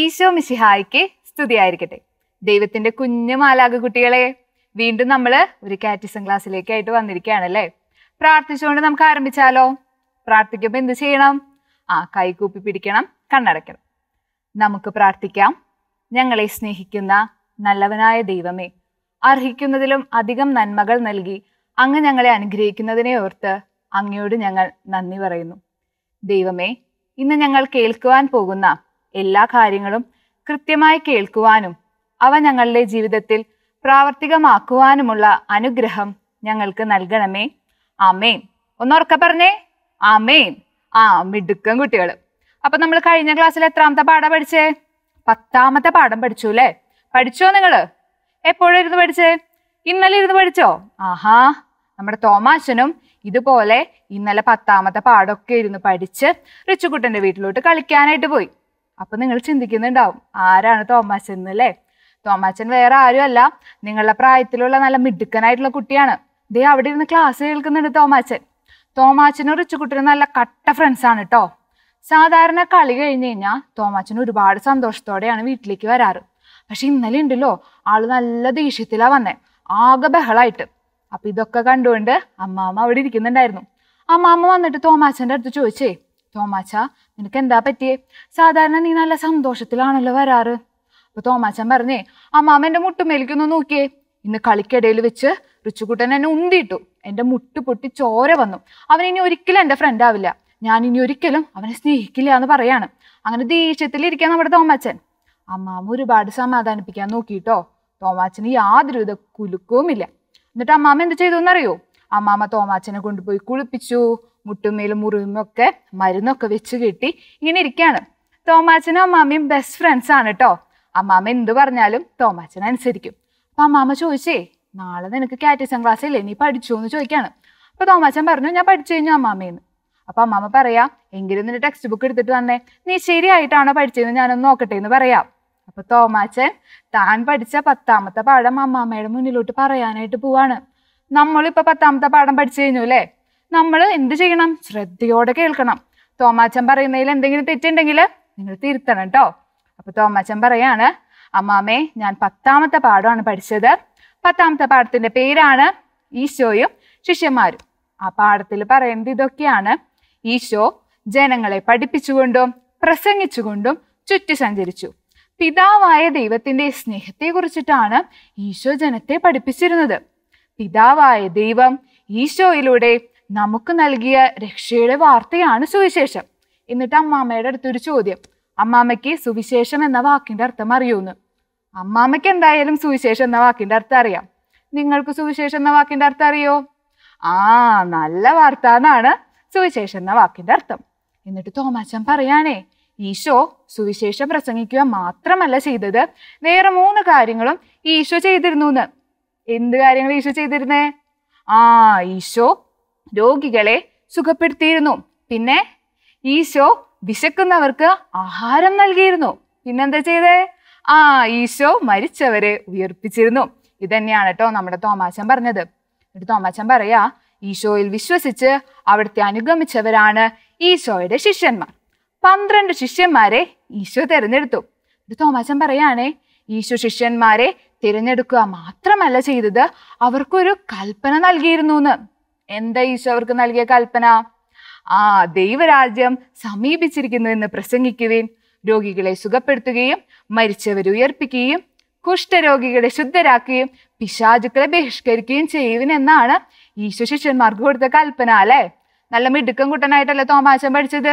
ഈശോ സ്തുതി സ്തുതിയായിരിക്കട്ടെ ദൈവത്തിന്റെ കുഞ്ഞു മാലാക കുട്ടികളെ വീണ്ടും നമ്മൾ ഒരു കാറ്റിസം ക്ലാസ്സിലേക്കായിട്ട് വന്നിരിക്കുകയാണല്ലേ പ്രാർത്ഥിച്ചുകൊണ്ട് നമുക്ക് ആരംഭിച്ചാലോ പ്രാർത്ഥിക്കുമ്പോൾ എന്ത് ചെയ്യണം ആ കൈകൂപ്പി പിടിക്കണം കണ്ണടക്കണം നമുക്ക് പ്രാർത്ഥിക്കാം ഞങ്ങളെ സ്നേഹിക്കുന്ന നല്ലവനായ ദൈവമേ അർഹിക്കുന്നതിലും അധികം നന്മകൾ നൽകി അങ്ങ് ഞങ്ങളെ അനുഗ്രഹിക്കുന്നതിനെ ഓർത്ത് അങ്ങയോട് ഞങ്ങൾ നന്ദി പറയുന്നു ദൈവമേ ഇന്ന് ഞങ്ങൾ കേൾക്കുവാൻ പോകുന്ന എല്ലാ കാര്യങ്ങളും കൃത്യമായി കേൾക്കുവാനും അവ ഞങ്ങളുടെ ജീവിതത്തിൽ പ്രാവർത്തികമാക്കുവാനുമുള്ള അനുഗ്രഹം ഞങ്ങൾക്ക് നൽകണമേ ആമേൻ ഒന്നുറക്ക പറഞ്ഞേ ആമേൻ ആ മിടുക്കം കുട്ടികൾ അപ്പൊ നമ്മൾ കഴിഞ്ഞ ക്ലാസ്സിൽ എത്രാമത്തെ പാഠം പഠിച്ചേ പത്താമത്തെ പാഠം പഠിച്ചു അല്ലേ പഠിച്ചോ നിങ്ങള് എപ്പോഴിരുന്ന് പഠിച്ചേ ഇന്നലെ ഇരുന്ന് പഠിച്ചോ ആഹാ നമ്മുടെ തോമാശനും ഇതുപോലെ ഇന്നലെ പത്താമത്തെ പാടൊക്കെ ഇരുന്ന് പഠിച്ച് റിച്ചുകുട്ടൻ്റെ വീട്ടിലോട്ട് കളിക്കാനായിട്ട് പോയി അപ്പൊ നിങ്ങൾ ചിന്തിക്കുന്നുണ്ടാവും ആരാണ് തോമാച്ചൻ എന്നല്ലേ തോമാച്ചൻ വേറെ ആരുമല്ല നിങ്ങളുടെ പ്രായത്തിലുള്ള നല്ല മിടുക്കനായിട്ടുള്ള കുട്ടിയാണ് ദേ അവിടെ ഇരുന്ന് ക്ലാസ് കേൾക്കുന്നുണ്ട് തോമാച്ചൻ തോമാച്ചനും റിച്ചുകുട്ടിനും നല്ല കട്ട ഫ്രണ്ട്സ് ആണ് കേട്ടോ സാധാരണ കളി കഴിഞ്ഞ് കഴിഞ്ഞാൽ തോമാച്ചൻ ഒരുപാട് സന്തോഷത്തോടെയാണ് വീട്ടിലേക്ക് വരാറ് പക്ഷെ ഇന്നലെ ഉണ്ടല്ലോ ആള് നല്ല ദേഷ്യത്തിലാ വന്നേ ആകെ ബഹളായിട്ട് അപ്പൊ ഇതൊക്കെ കണ്ടുകൊണ്ട് അമ്മാമ്മ അവിടെ ഇരിക്കുന്നുണ്ടായിരുന്നു അമ്മാമ്മ വന്നിട്ട് തോമാച്ചൻ്റെ അടുത്ത് ചോദിച്ചേ തോമാച്ച നിനക്ക് എന്താ പറ്റിയേ സാധാരണ നീ നല്ല സന്തോഷത്തിലാണല്ലോ വരാറ് അപ്പൊ തോമാച്ചൻ പറഞ്ഞേ അമ്മാമ എന്റെ മുട്ടുമേലിക്കൊന്ന് നോക്കിയേ ഇന്ന് കളിക്കിടയിൽ വെച്ച് റിച്ചുകുട്ടൻ എന്നെ ഉന്തിയിട്ടു എന്റെ മുട്ട് പൊട്ടി ചോര വന്നു അവൻ ഇനി ഒരിക്കലും എന്റെ ഫ്രണ്ട് ആവില്ല ഞാൻ ഇനി ഒരിക്കലും അവനെ സ്നേഹിക്കില്ല എന്ന് പറയാണ് അങ്ങനെ ദേഷ്യത്തിലിരിക്കാൻ നമ്മുടെ തോമാച്ചൻ അമ്മാമ ഒരുപാട് സമാധാനിപ്പിക്കാൻ നോക്കിയിട്ടോ തോമാച്ചന് യാതൊരുവിധ ഇല്ല എന്നിട്ട് അമ്മാമ എന്ത് ചെയ്തു എന്നറിയോ അമ്മാമ തോമാച്ചനെ കൊണ്ടുപോയി കുളിപ്പിച്ചു മുട്ടുമ്മയിലും മുറിവുമൊക്കെ മരുന്നൊക്കെ വെച്ച് കിട്ടി ഇങ്ങനെ ഇരിക്കുകയാണ് തോമാച്ചനും അമ്മാമ്മയും ബെസ്റ്റ് ഫ്രണ്ട്സ് ആണ് കേട്ടോ അമ്മാമ്മ എന്ത് പറഞ്ഞാലും തോമാച്ചൻ അനുസരിക്കും അപ്പൊ അമ്മാമ്മ ചോദിച്ചേ നാളെ നിനക്ക് കാറ്റസം ക്ലാസ് ഇല്ലേ നീ പഠിച്ചു എന്ന് ചോദിക്കാണ് അപ്പൊ തോമാച്ചൻ പറഞ്ഞു ഞാൻ പഠിച്ചു കഴിഞ്ഞു അമ്മാമ്മയെന്ന് അപ്പൊ അമ്മാമ്മ പറയാ എങ്കിലും നിന്റെ ടെക്സ്റ്റ് ബുക്ക് എടുത്തിട്ട് വന്നേ നീ ശരിയായിട്ടാണോ പഠിച്ചതെന്ന് ഞാനൊന്ന് നോക്കട്ടെ എന്ന് പറയാം അപ്പൊ തോമാച്ചൻ താൻ പഠിച്ച പത്താമത്തെ പാഠം അമ്മാമ്മയുടെ മുന്നിലോട്ട് പറയാനായിട്ട് പോവാണ് നമ്മളിപ്പോ പത്താമത്തെ പാഠം പഠിച്ചു കഴിഞ്ഞു അല്ലേ നമ്മൾ എന്ത് ചെയ്യണം ശ്രദ്ധയോടെ കേൾക്കണം തോമാച്ചൻ പറയുന്നതിൽ എന്തെങ്കിലും തെറ്റുണ്ടെങ്കിൽ നിങ്ങൾ തിരുത്തണം കേട്ടോ അപ്പോൾ തോമാച്ചൻ പറയാണ് അമ്മാമേ ഞാൻ പത്താമത്തെ പാഠമാണ് പഠിച്ചത് പത്താമത്തെ പാഠത്തിന്റെ പേരാണ് ഈശോയും ശിഷ്യന്മാരും ആ പാഠത്തിൽ പറയുന്നത് ഇതൊക്കെയാണ് ഈശോ ജനങ്ങളെ പഠിപ്പിച്ചുകൊണ്ടും പ്രസംഗിച്ചുകൊണ്ടും ചുറ്റി സഞ്ചരിച്ചു പിതാവായ സ്നേഹത്തെ കുറിച്ചിട്ടാണ് ഈശോ ജനത്തെ പഠിപ്പിച്ചിരുന്നത് പിതാവായ ദൈവം ഈശോയിലൂടെ നമുക്ക് നൽകിയ രക്ഷയുടെ വാർത്തയാണ് സുവിശേഷം എന്നിട്ട് അമ്മാമ്മയുടെ അടുത്തൊരു ചോദ്യം അമ്മാമ്മയ്ക്ക് സുവിശേഷം എന്ന വാക്കിൻ്റെ അർത്ഥം അറിയൂന്ന് അമ്മാമ്മയ്ക്ക് എന്തായാലും സുവിശേഷം എന്ന വാക്കിൻ്റെ അർത്ഥം അറിയാം നിങ്ങൾക്ക് സുവിശേഷം എന്ന വാക്കിൻ്റെ അർത്ഥം അറിയോ ആ നല്ല വാർത്ത എന്നാണ് സുവിശേഷം എന്ന വാക്കിൻ്റെ അർത്ഥം എന്നിട്ട് തോമാച്ചൻ പറയാനേ ഈശോ സുവിശേഷം പ്രസംഗിക്കുക മാത്രമല്ല ചെയ്തത് വേറെ മൂന്ന് കാര്യങ്ങളും ഈശോ ചെയ്തിരുന്നു എന്ന് എന്ത് കാര്യങ്ങൾ ഈശോ ചെയ്തിരുന്നേ ആ ഈശോ രോഗികളെ സുഖപ്പെടുത്തിയിരുന്നു പിന്നെ ഈശോ വിശക്കുന്നവർക്ക് ആഹാരം നൽകിയിരുന്നു പിന്നെന്താ ചെയ്തേ ആ ഈശോ മരിച്ചവരെ ഉയർപ്പിച്ചിരുന്നു ഇതന്നെയാണ് കേട്ടോ നമ്മുടെ തോമാശം പറഞ്ഞത് എന്നിട്ട് തോമാശം പറയാ ഈശോയിൽ വിശ്വസിച്ച് അവിടുത്തെ അനുഗമിച്ചവരാണ് ഈശോയുടെ ശിഷ്യന്മാർ പന്ത്രണ്ട് ശിഷ്യന്മാരെ ഈശോ തിരഞ്ഞെടുത്തു എന്നിട്ട് തോമാശം പറയാണേ ഈശോ ശിഷ്യന്മാരെ തിരഞ്ഞെടുക്കുക മാത്രമല്ല ചെയ്തത് അവർക്കൊരു കൽപ്പന നൽകിയിരുന്നു എന്ന് എന്താ ഈശോ അവർക്ക് നൽകിയ കൽപ്പന ആ ദൈവരാജ്യം സമീപിച്ചിരിക്കുന്നു എന്ന് പ്രസംഗിക്കുകയും രോഗികളെ സുഖപ്പെടുത്തുകയും മരിച്ചവരെ ഉയർപ്പിക്കുകയും കുഷ്ഠരോഗികളെ ശുദ്ധരാക്കുകയും പിശാചുക്കളെ ബഹിഷ്കരിക്കുകയും ചെയ്യുവിനെന്നാണ് ഈശോ ശിഷ്യന്മാർക്ക് കൊടുത്ത കൽപ്പന അല്ലേ നല്ല മിടുക്കം കുട്ടനായിട്ടല്ലേ തോമാശൻ പഠിച്ചത്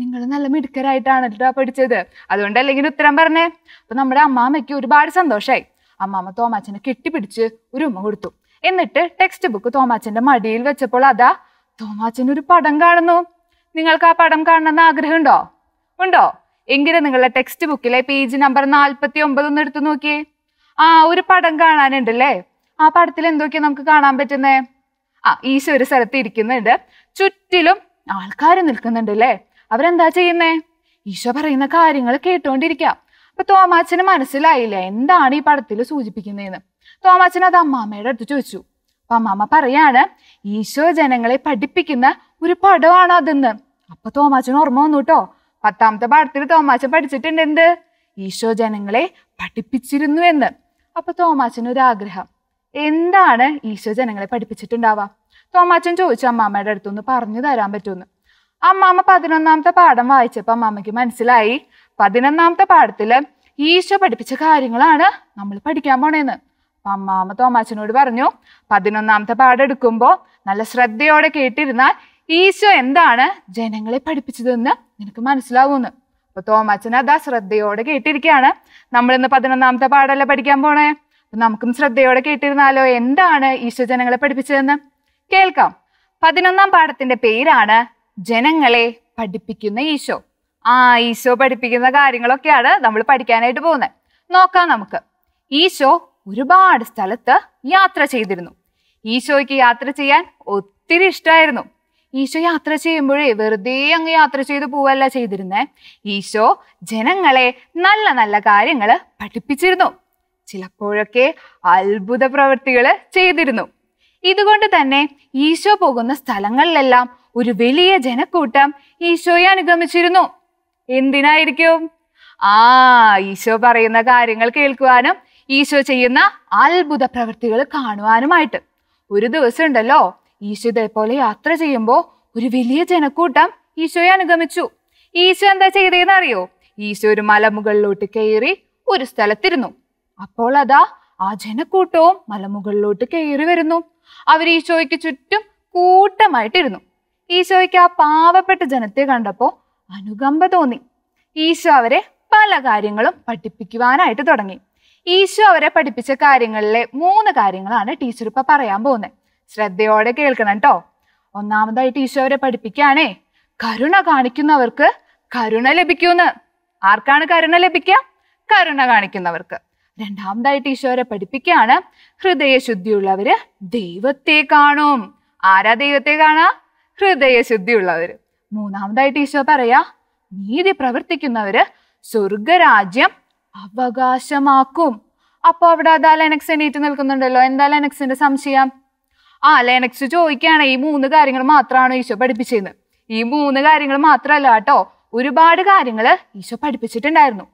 നിങ്ങൾ നല്ല മിടുക്കരായിട്ടാണ് കേട്ടോ പഠിച്ചത് അതുകൊണ്ടല്ലേ ഇങ്ങനെ ഉത്തരം പറഞ്ഞേ അപ്പൊ നമ്മുടെ അമ്മാമ്മയ്ക്ക് ഒരുപാട് സന്തോഷമായി അമ്മാമ്മ തോമാച്ചനെ കെട്ടിപ്പിടിച്ച് ഒരു ഉമ്മ കൊടുത്തു എന്നിട്ട് ടെക്സ്റ്റ് ബുക്ക് തോമാച്ചന്റെ മടിയിൽ വെച്ചപ്പോൾ അതാ തോമാച്ചൻ ഒരു പടം കാണുന്നു നിങ്ങൾക്ക് ആ പടം കാണണമെന്ന് ആഗ്രഹമുണ്ടോ ഉണ്ടോ എങ്കിലും നിങ്ങളുടെ ടെക്സ്റ്റ് ബുക്കിലെ പേജ് നമ്പർ നാൽപ്പത്തി ഒമ്പത് ഒന്ന് എടുത്തു നോക്കിയേ ആ ഒരു പടം കാണാനുണ്ടല്ലേ ആ പടത്തിൽ എന്തൊക്കെയാ നമുക്ക് കാണാൻ പറ്റുന്നേ ആ ഈശോ ഒരു സ്ഥലത്ത് ഇരിക്കുന്നുണ്ട് ചുറ്റിലും ആൾക്കാർ നിൽക്കുന്നുണ്ട് അല്ലേ അവരെന്താ ചെയ്യുന്നേ ഈശോ പറയുന്ന കാര്യങ്ങൾ കേട്ടുകൊണ്ടിരിക്കാം അപ്പൊ തോമാച്ചന് മനസ്സിലായില്ല എന്താണ് ഈ പടത്തിൽ സൂചിപ്പിക്കുന്നതെന്ന് തോമാച്ചൻ അത് അമ്മാമ്മയുടെ അടുത്ത് ചോദിച്ചു അപ്പൊ അമ്മാമ്മ പറയാണ് ഈശോ ജനങ്ങളെ പഠിപ്പിക്കുന്ന ഒരു പടമാണ് അതെന്ന് അപ്പൊ തോമാച്ചന് ഓർമ്മ വന്നു കേട്ടോ പത്താമത്തെ പാഠത്തിൽ തോമാച്ചൻ പഠിച്ചിട്ടുണ്ട് എന്ത് ഈശോ ജനങ്ങളെ പഠിപ്പിച്ചിരുന്നു എന്ന് അപ്പൊ തോമാച്ചന് ഒരു ആഗ്രഹം എന്താണ് ഈശോ ജനങ്ങളെ പഠിപ്പിച്ചിട്ടുണ്ടാവാ തോമാച്ചൻ ചോദിച്ചു അമ്മാമ്മയുടെ അടുത്തൊന്ന് പറഞ്ഞു തരാൻ പറ്റുമെന്ന് അമ്മാമ്മ പതിനൊന്നാമത്തെ പാഠം വായിച്ചപ്പോൾ അമ്മാമ്മയ്ക്ക് മനസ്സിലായി പതിനൊന്നാമത്തെ പാഠത്തില് ഈശോ പഠിപ്പിച്ച കാര്യങ്ങളാണ് നമ്മൾ പഠിക്കാൻ പോണേന്ന് അപ്പം അമ്മാമ തോമാച്ചനോട് പറഞ്ഞു പതിനൊന്നാമത്തെ എടുക്കുമ്പോൾ നല്ല ശ്രദ്ധയോടെ കേട്ടിരുന്നാൽ ഈശോ എന്താണ് ജനങ്ങളെ പഠിപ്പിച്ചതെന്ന് നിനക്ക് മനസ്സിലാവൂന്ന് അപ്പൊ തോമാച്ചൻ അതാ ശ്രദ്ധയോടെ കേട്ടിരിക്കുകയാണ് നമ്മളിന്ന് പതിനൊന്നാമത്തെ പാടല്ലേ പഠിക്കാൻ പോണേ അപ്പൊ നമുക്കും ശ്രദ്ധയോടെ കേട്ടിരുന്നാലോ എന്താണ് ഈശോ ജനങ്ങളെ പഠിപ്പിച്ചതെന്ന് കേൾക്കാം പതിനൊന്നാം പാഠത്തിന്റെ പേരാണ് ജനങ്ങളെ പഠിപ്പിക്കുന്ന ഈശോ ആ ഈശോ പഠിപ്പിക്കുന്ന കാര്യങ്ങളൊക്കെയാണ് നമ്മൾ പഠിക്കാനായിട്ട് പോകുന്നത് നോക്കാം നമുക്ക് ഈശോ ഒരുപാട് സ്ഥലത്ത് യാത്ര ചെയ്തിരുന്നു ഈശോയ്ക്ക് യാത്ര ചെയ്യാൻ ഒത്തിരി ഇഷ്ടമായിരുന്നു ഈശോ യാത്ര ചെയ്യുമ്പോഴേ വെറുതെ അങ്ങ് യാത്ര ചെയ്തു പോവല്ല ചെയ്തിരുന്നേ ഈശോ ജനങ്ങളെ നല്ല നല്ല കാര്യങ്ങൾ പഠിപ്പിച്ചിരുന്നു ചിലപ്പോഴൊക്കെ അത്ഭുത പ്രവൃത്തികൾ ചെയ്തിരുന്നു ഇതുകൊണ്ട് തന്നെ ഈശോ പോകുന്ന സ്ഥലങ്ങളിലെല്ലാം ഒരു വലിയ ജനക്കൂട്ടം ഈശോയെ അനുഗമിച്ചിരുന്നു എന്തിനായിരിക്കും ആ ഈശോ പറയുന്ന കാര്യങ്ങൾ കേൾക്കുവാനും ഈശോ ചെയ്യുന്ന അത്ഭുത പ്രവൃത്തികൾ കാണുവാനുമായിട്ട് ഒരു ദിവസം ഉണ്ടല്ലോ ഈശോ ഇതേപോലെ യാത്ര ചെയ്യുമ്പോൾ ഒരു വലിയ ജനക്കൂട്ടം ഈശോയെ അനുഗമിച്ചു ഈശോ എന്താ ചെയ്തതെന്ന് അറിയോ ഈശോ ഒരു മലമുകളിലോട്ട് കയറി ഒരു സ്ഥലത്തിരുന്നു അപ്പോൾ അതാ ആ ജനക്കൂട്ടവും മലമുകളിലോട്ട് കയറി വരുന്നു അവർ ഈശോയ്ക്ക് ചുറ്റും കൂട്ടമായിട്ടിരുന്നു ഈശോയ്ക്ക് ആ പാവപ്പെട്ട ജനത്തെ കണ്ടപ്പോൾ അനുകമ്പ തോന്നി ഈശോ അവരെ പല കാര്യങ്ങളും പഠിപ്പിക്കുവാനായിട്ട് തുടങ്ങി ഈശോ അവരെ പഠിപ്പിച്ച കാര്യങ്ങളിലെ മൂന്ന് കാര്യങ്ങളാണ് ടീച്ചർ ഇപ്പൊ പറയാൻ പോകുന്നത് ശ്രദ്ധയോടെ കേൾക്കണം കേട്ടോ ഒന്നാമതായിട്ട് ഈശോ അവരെ പഠിപ്പിക്കുകയാണേ കരുണ കാണിക്കുന്നവർക്ക് കരുണ ലഭിക്കൂന്ന് ആർക്കാണ് കരുണ ലഭിക്കുക കരുണ കാണിക്കുന്നവർക്ക് രണ്ടാമതായിട്ട് ഈശോരെ പഠിപ്പിക്കുകയാണ് ഹൃദയശുദ്ധിയുള്ളവര് ദൈവത്തെ കാണും ആരാ ദൈവത്തെ കാണാ ഹൃദയശുദ്ധിയുള്ളവര് മൂന്നാമതായിട്ട് ഈശോ പറയാ നീതി പ്രവർത്തിക്കുന്നവര് സ്വർഗരാജ്യം അവകാശമാക്കും അപ്പൊ അവിടെ അതാ ലെനക്സ് എണീറ്റ് നിൽക്കുന്നുണ്ടല്ലോ എന്താ ലെനക്സിന്റെ സംശയം ആ ലെനക്സ് ചോദിക്കുകയാണെ ഈ മൂന്ന് കാര്യങ്ങൾ മാത്രമാണോ ഈശോ പഠിപ്പിച്ചതെന്ന് ഈ മൂന്ന് കാര്യങ്ങൾ മാത്രമല്ല കേട്ടോ ഒരുപാട് കാര്യങ്ങൾ ഈശോ പഠിപ്പിച്ചിട്ടുണ്ടായിരുന്നു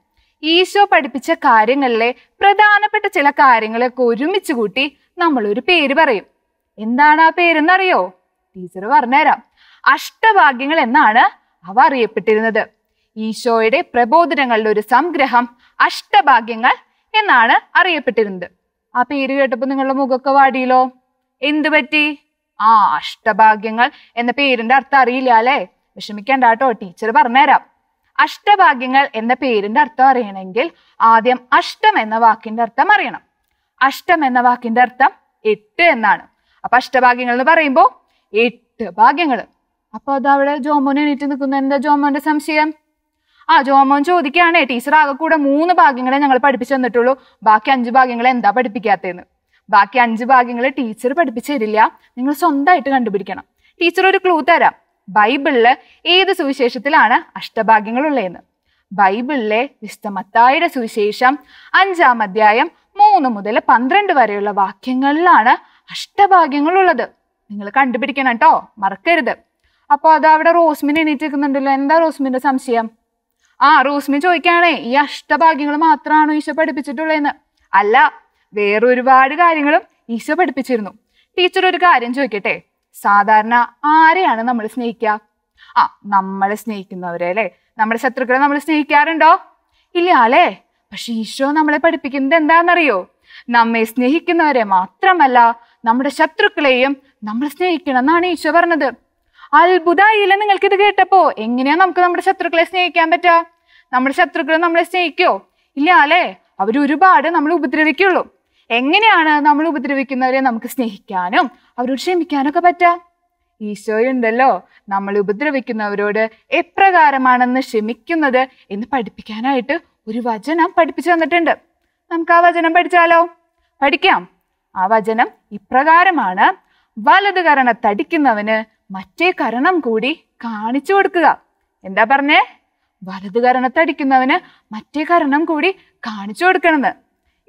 ഈശോ പഠിപ്പിച്ച കാര്യങ്ങളിലെ പ്രധാനപ്പെട്ട ചില കാര്യങ്ങളൊക്കെ ഒരുമിച്ച് കൂട്ടി നമ്മളൊരു പേര് പറയും എന്താണ് ആ പേരെന്നറിയോ ടീച്ചർ പറഞ്ഞുതരാം അഷ്ടഭാഗ്യങ്ങൾ എന്നാണ് അവ അറിയപ്പെട്ടിരുന്നത് ഈശോയുടെ പ്രബോധനങ്ങളുടെ ഒരു സംഗ്രഹം അഷ്ടഭാഗ്യങ്ങൾ എന്നാണ് അറിയപ്പെട്ടിരുന്നത് ആ പേര് കേട്ടപ്പോൾ നിങ്ങളുടെ മുഖമൊക്കെ വാടിയല്ലോ എന്തു പറ്റി ആ അഷ്ടഭാഗ്യങ്ങൾ എന്ന പേരിന്റെ അർത്ഥം അറിയില്ല അല്ലേ വിഷമിക്കണ്ട കേട്ടോ ടീച്ചർ പറഞ്ഞുതരാം അഷ്ടഭാഗ്യങ്ങൾ എന്ന പേരിന്റെ അർത്ഥം അറിയണമെങ്കിൽ ആദ്യം അഷ്ടം എന്ന വാക്കിന്റെ അർത്ഥം അറിയണം അഷ്ടം എന്ന വാക്കിന്റെ അർത്ഥം എട്ട് എന്നാണ് അപ്പൊ അഷ്ടഭാഗ്യങ്ങൾ എന്ന് പറയുമ്പോൾ എട്ട് ഭാഗ്യങ്ങൾ അപ്പൊ അതവിടെ ജോമോൻ എണീറ്റ് നിൽക്കുന്ന എന്താ ജോമോന്റെ സംശയം ആ ജോമോൻ ചോദിക്കുകയാണ് ടീച്ചർ ആകെ കൂടെ മൂന്ന് ഭാഗ്യങ്ങളെ ഞങ്ങൾ പഠിപ്പിച്ചു തന്നിട്ടുള്ളൂ ബാക്കി അഞ്ച് ഭാഗ്യങ്ങളെ എന്താ പഠിപ്പിക്കാത്തതെന്ന് ബാക്കി അഞ്ച് ഭാഗ്യങ്ങൾ ടീച്ചർ പഠിപ്പിച്ചു തരില്ല നിങ്ങൾ സ്വന്തമായിട്ട് കണ്ടുപിടിക്കണം ടീച്ചർ ഒരു ക്ലൂ തരാം ബൈബിളില് ഏത് സുവിശേഷത്തിലാണ് അഷ്ടഭാഗ്യങ്ങൾ ഉള്ളതെന്ന് ബൈബിളിലെ വിസ്തമത്തായുടെ സുവിശേഷം അഞ്ചാം അധ്യായം മൂന്ന് മുതൽ പന്ത്രണ്ട് വരെയുള്ള വാക്യങ്ങളിലാണ് അഷ്ടഭാഗ്യങ്ങൾ ഉള്ളത് നിങ്ങൾ കണ്ടുപിടിക്കണം കേട്ടോ മറക്കരുത് അപ്പോൾ അത് അവിടെ റോസ്മിൻ എണീറ്റിരിക്കുന്നുണ്ടല്ലോ എന്താ റോസ്മിന്റെ സംശയം ആ റൂസ്മി ചോദിക്കുകയാണേ ഈ അഷ്ടഭാഗ്യങ്ങൾ മാത്രമാണോ ഈശോ പഠിപ്പിച്ചിട്ടുള്ളതെന്ന് അല്ല വേറൊരുപാട് കാര്യങ്ങളും ഈശോ പഠിപ്പിച്ചിരുന്നു ടീച്ചർ ഒരു കാര്യം ചോദിക്കട്ടെ സാധാരണ ആരെയാണ് നമ്മൾ സ്നേഹിക്കുക ആ നമ്മളെ സ്നേഹിക്കുന്നവരെ അല്ലേ നമ്മുടെ ശത്രുക്കളെ നമ്മൾ സ്നേഹിക്കാറുണ്ടോ ഇല്ല അല്ലേ പക്ഷെ ഈശോ നമ്മളെ പഠിപ്പിക്കുന്നത് എന്താണെന്നറിയോ നമ്മെ സ്നേഹിക്കുന്നവരെ മാത്രമല്ല നമ്മുടെ ശത്രുക്കളെയും നമ്മൾ സ്നേഹിക്കണം എന്നാണ് ഈശോ പറഞ്ഞത് അത്ഭുതമായില്ല നിങ്ങൾക്ക് ഇത് കേട്ടപ്പോ എങ്ങനെയാ നമുക്ക് നമ്മുടെ ശത്രുക്കളെ സ്നേഹിക്കാൻ പറ്റുക നമ്മുടെ ശത്രുക്കളെ നമ്മളെ സ്നേഹിക്കോ ഇല്ല അല്ലേ അവർ ഒരുപാട് നമ്മൾ ഉപദ്രവിക്കുള്ളൂ എങ്ങനെയാണ് നമ്മൾ ഉപദ്രവിക്കുന്നവരെ നമുക്ക് സ്നേഹിക്കാനും അവരോട് ക്ഷമിക്കാനൊക്കെ പറ്റുക ഈശോയുണ്ടല്ലോ നമ്മൾ ഉപദ്രവിക്കുന്നവരോട് എപ്രകാരമാണെന്ന് ക്ഷമിക്കുന്നത് എന്ന് പഠിപ്പിക്കാനായിട്ട് ഒരു വചനം പഠിപ്പിച്ചു തന്നിട്ടുണ്ട് നമുക്ക് ആ വചനം പഠിച്ചാലോ പഠിക്കാം ആ വചനം ഇപ്രകാരമാണ് വലത് കരണത്തടിക്കുന്നവന് മറ്റേ കരണം കൂടി കാണിച്ചു കൊടുക്കുക എന്താ പറഞ്ഞേ വലതു കരണത്തടിക്കുന്നവന് മറ്റേ കരണം കൂടി കാണിച്ചു കൊടുക്കണമെന്ന്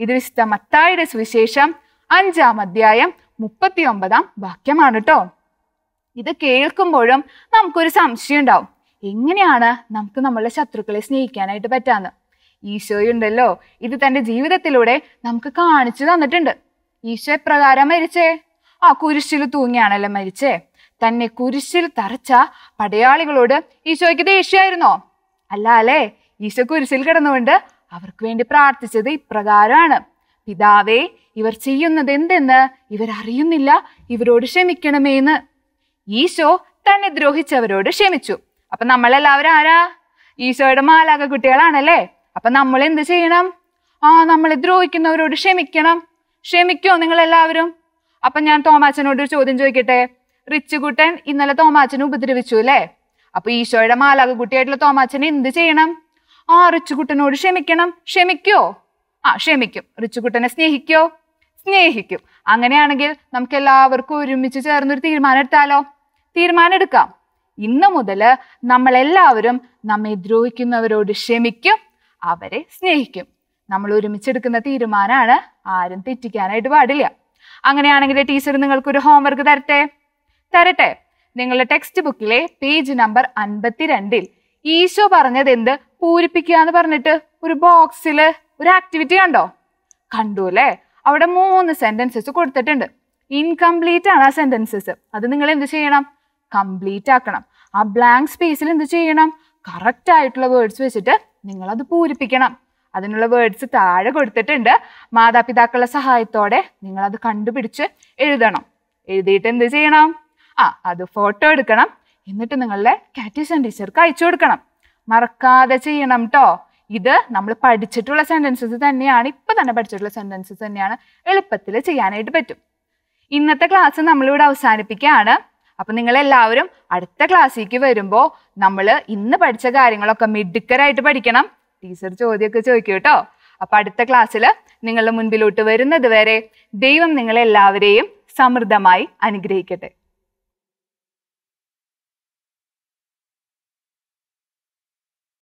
ഇത് വിശുദ്ധ മത്തായുടെ സുവിശേഷം അഞ്ചാം അധ്യായം മുപ്പത്തി ഒമ്പതാം വാക്യമാണ് കേട്ടോ ഇത് കേൾക്കുമ്പോഴും നമുക്കൊരു സംശയം ഉണ്ടാവും എങ്ങനെയാണ് നമുക്ക് നമ്മളുടെ ശത്രുക്കളെ സ്നേഹിക്കാനായിട്ട് പറ്റാന്ന് ഈശോയുണ്ടല്ലോ ഇത് തന്റെ ജീവിതത്തിലൂടെ നമുക്ക് കാണിച്ചു തന്നിട്ടുണ്ട് ഈശോ എപ്രകാരം മരിച്ചേ ആ കുരിശിൽ തൂങ്ങിയാണല്ലോ മരിച്ചേ തന്നെ കുരിശിൽ തറച്ച പടയാളികളോട് ഈശോയ്ക്ക് ദേഷ്യമായിരുന്നോ അല്ല അല്ലേ ഈശോ കുരിശിൽ കിടന്നുകൊണ്ട് അവർക്ക് വേണ്ടി പ്രാർത്ഥിച്ചത് ഇപ്രകാരമാണ് പിതാവേ ഇവർ ചെയ്യുന്നത് എന്തെന്ന് ഇവരറിയുന്നില്ല ഇവരോട് ക്ഷമിക്കണമേ എന്ന് ഈശോ തന്നെ ദ്രോഹിച്ചവരോട് ക്ഷമിച്ചു അപ്പൊ നമ്മളെല്ലാവരും ആരാ ഈശോയുടെ മാലാക കുട്ടികളാണല്ലേ അപ്പൊ നമ്മൾ എന്ത് ചെയ്യണം ആ നമ്മളെ ദ്രോഹിക്കുന്നവരോട് ക്ഷമിക്കണം ക്ഷമിക്കോ നിങ്ങൾ എല്ലാവരും അപ്പൊ ഞാൻ തോമാച്ചനോട് ഒരു ചോദ്യം ചോദിക്കട്ടെ റിച്ചുകുട്ടൻ ഇന്നലെ തോമാച്ചനെ ഉപദ്രവിച്ചു അല്ലേ അപ്പൊ ഈശോയുടെ കുട്ടിയായിട്ടുള്ള തോമാച്ചനെ എന്ത് ചെയ്യണം ആ റിച്ചുകുട്ടനോട് ക്ഷമിക്കണം ക്ഷമിക്കോ ആ ക്ഷമിക്കും റിച്ചുകുട്ടനെ സ്നേഹിക്കോ സ്നേഹിക്കും അങ്ങനെയാണെങ്കിൽ നമുക്ക് എല്ലാവർക്കും ഒരുമിച്ച് ചേർന്നൊരു തീരുമാനം എടുത്താലോ തീരുമാനം എടുക്കാം ഇന്നു മുതൽ നമ്മളെല്ലാവരും നമ്മെ ദ്രോഹിക്കുന്നവരോട് ക്ഷമിക്കും അവരെ സ്നേഹിക്കും നമ്മൾ ഒരുമിച്ചെടുക്കുന്ന തീരുമാനമാണ് ആരും തെറ്റിക്കാനായിട്ട് പാടില്ല അങ്ങനെയാണെങ്കിൽ ടീച്ചർ നിങ്ങൾക്കൊരു ഹോംവർക്ക് തരട്ടെ തരട്ടെ നിങ്ങളുടെ ടെക്സ്റ്റ് ബുക്കിലെ പേജ് നമ്പർ അൻപത്തിരണ്ടിൽ ഈശോ പറഞ്ഞത് എന്ത് പൂരിപ്പിക്കുക എന്ന് പറഞ്ഞിട്ട് ഒരു ബോക്സിൽ ഒരു ആക്ടിവിറ്റി കണ്ടോ കണ്ടു അല്ലേ അവിടെ മൂന്ന് സെന്റൻസസ് കൊടുത്തിട്ടുണ്ട് ഇൻകംപ്ലീറ്റ് ആണ് ആ സെന്റൻസസ് അത് നിങ്ങൾ എന്ത് ചെയ്യണം കംപ്ലീറ്റ് ആക്കണം ആ ബ്ലാങ്ക് സ്പേസിൽ എന്ത് ചെയ്യണം കറക്റ്റ് ആയിട്ടുള്ള വേർഡ്സ് വെച്ചിട്ട് നിങ്ങൾ അത് പൂരിപ്പിക്കണം അതിനുള്ള വേർഡ്സ് താഴെ കൊടുത്തിട്ടുണ്ട് മാതാപിതാക്കളുടെ സഹായത്തോടെ നിങ്ങൾ അത് കണ്ടുപിടിച്ച് എഴുതണം എഴുതിയിട്ട് എന്ത് ചെയ്യണം ആ അത് ഫോട്ടോ എടുക്കണം എന്നിട്ട് നിങ്ങളുടെ കാറ്റീസൺ ടീച്ചർക്ക് അയച്ചു കൊടുക്കണം മറക്കാതെ ചെയ്യണം കേട്ടോ ഇത് നമ്മൾ പഠിച്ചിട്ടുള്ള സെന്റൻസസ് തന്നെയാണ് ഇപ്പൊ തന്നെ പഠിച്ചിട്ടുള്ള സെന്റൻസസ് തന്നെയാണ് എളുപ്പത്തിൽ ചെയ്യാനായിട്ട് പറ്റും ഇന്നത്തെ ക്ലാസ് നമ്മളിവിടെ അവസാനിപ്പിക്കുകയാണ് നിങ്ങൾ എല്ലാവരും അടുത്ത ക്ലാസ്സിലേക്ക് വരുമ്പോൾ നമ്മൾ ഇന്ന് പഠിച്ച കാര്യങ്ങളൊക്കെ മിടുക്കരായിട്ട് പഠിക്കണം ടീച്ചർ ചോദ്യമൊക്കെ ചോദിക്കും കേട്ടോ അപ്പൊ അടുത്ത ക്ലാസ്സിൽ നിങ്ങളുടെ മുൻപിലോട്ട് വരുന്നത് വരെ ദൈവം നിങ്ങളെല്ലാവരെയും സമൃദ്ധമായി അനുഗ്രഹിക്കട്ടെ